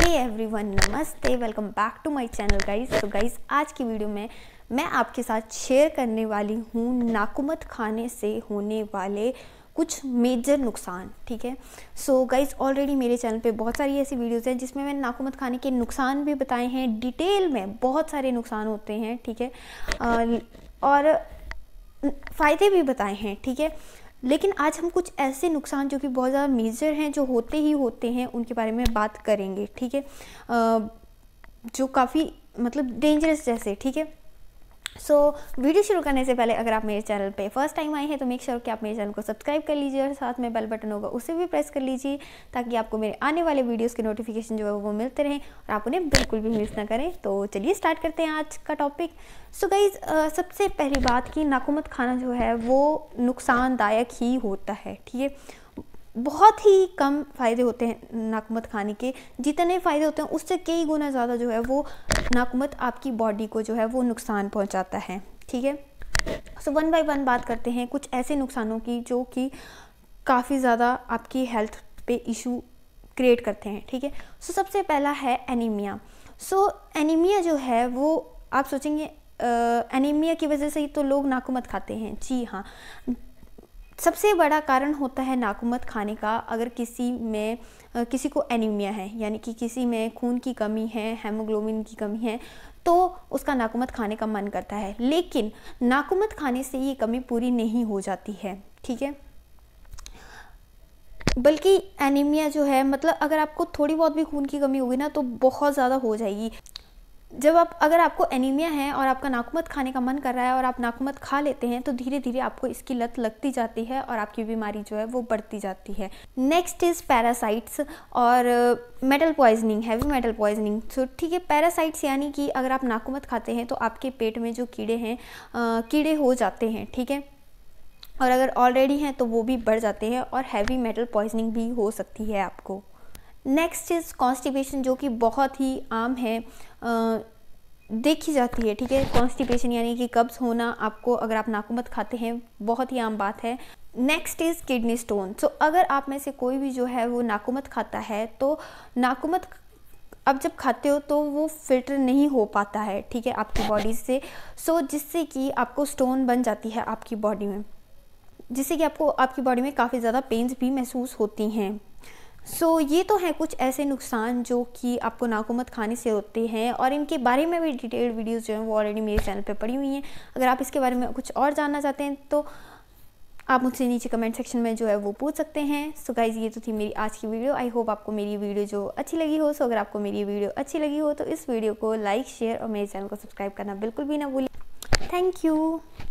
हे one नमस्ते welcome back to my channel guys तो guys आज की वीडियो में मैं आपके साथ शेयर करने वाली हूँ नाकुमत खाने से होने वाले कुछ मेजर नुकसान ठीक है सो गाइज ऑलरेडी मेरे चैनल पे बहुत सारी ऐसी वीडियोज़ हैं जिसमें मैंने नाकुमत खाने के नुकसान भी बताए हैं डिटेल में बहुत सारे नुकसान होते हैं ठीक है और फ़ायदे भी बताए हैं ठीक है लेकिन आज हम कुछ ऐसे नुकसान जो कि बहुत ज़्यादा मेजर हैं जो होते ही होते हैं उनके बारे में बात करेंगे ठीक है जो काफ़ी मतलब डेंजरस जैसे ठीक है सो so, वीडियो शुरू करने से पहले अगर आप मेरे चैनल पे फर्स्ट टाइम आए हैं तो मेक श्योर sure कि आप मेरे चैनल को सब्सक्राइब कर लीजिए और साथ में बेल बटन होगा उसे भी प्रेस कर लीजिए ताकि आपको मेरे आने वाले वीडियोज़ के नोटिफिकेशन जो है वो मिलते रहें और आप उन्हें बिल्कुल भी मिस ना करें तो चलिए स्टार्ट करते हैं आज का टॉपिक सो गई गाइज सबसे पहली बात कि नाकुमत खाना जो है वो नुकसानदायक ही होता है ठीक है बहुत ही कम फ़ायदे होते हैं नाकमत खाने के जितने फ़ायदे होते हैं उससे कई गुना ज़्यादा जो है वो नाकमत आपकी बॉडी को जो है वो नुकसान पहुंचाता है ठीक है सो वन बाय वन बात करते हैं कुछ ऐसे नुकसानों की जो कि काफ़ी ज़्यादा आपकी हेल्थ पे इशू क्रिएट करते हैं ठीक है सो so, सबसे पहला है एनीमिया सो एनीमिया जो है वो आप सोचेंगे एनीमिया की वजह से ही तो लोग नाकुमत खाते हैं जी हाँ सबसे बड़ा कारण होता है नाकुमत खाने का अगर किसी में किसी को एनीमिया है यानी कि किसी में खून की कमी है हेमोग्लोबिन की कमी है तो उसका नाकुमत खाने का मन करता है लेकिन नाकुमत खाने से ये कमी पूरी नहीं हो जाती है ठीक है बल्कि एनीमिया जो है मतलब अगर आपको थोड़ी बहुत भी खून की कमी होगी ना तो बहुत ज़्यादा हो जाएगी जब आप अगर आपको एनीमिया है और आपका नाकुमत खाने का मन कर रहा है और आप नाकुमत खा लेते हैं तो धीरे धीरे आपको इसकी लत लगती जाती है और आपकी बीमारी जो है वो बढ़ती जाती है नेक्स्ट इज़ पैरासाइट्स और metal poisoning heavy metal poisoning so ठीक है पैरासाइट्स यानी कि अगर आप नाकुमत खाते हैं तो आपके पेट में जो कीड़े हैं कीड़े हो जाते हैं ठीक है और अगर ऑलरेडी हैं तो वो भी बढ़ जाते हैं और हैवी मेटल पॉइजनिंग भी हो सकती है आपको नेक्स्ट इज़ कॉन्स्टिपेशन जो कि बहुत ही आम है आ, देखी जाती है ठीक है कॉन्स्टिपेशन यानी कि कब्ज़ होना आपको अगर आप नाकुमत खाते हैं बहुत ही आम बात है next is kidney stone so अगर आप में से कोई भी जो है वो नाकूमत खाता है तो नाकूमत अब जब खाते हो तो वो फिल्टर नहीं हो पाता है ठीक है आपकी बॉडी से सो so, जिससे कि आपको स्टोन बन जाती है आपकी बॉडी में जिससे कि आपको आपकी बॉडी में काफ़ी ज़्यादा पेन्स भी महसूस होती हैं सो so, ये तो हैं कुछ ऐसे नुकसान जो कि आपको नाकुमत खाने से होते हैं और इनके बारे में भी डिटेल्ड वीडियोस जो हैं वो ऑलरेडी मेरे चैनल पे पड़ी हुई हैं अगर आप इसके बारे में कुछ और जानना चाहते हैं तो आप मुझसे नीचे कमेंट सेक्शन में जो है वो पूछ सकते हैं सो so, गाइज ये तो थी मेरी आज की वीडियो आई होप आपको मेरी वीडियो जो अच्छी लगी हो सो so, अगर आपको मेरी वीडियो अच्छी लगी हो तो इस वीडियो को लाइक शेयर और मेरे चैनल को सब्सक्राइब करना बिल्कुल भी ना भूलें थैंक यू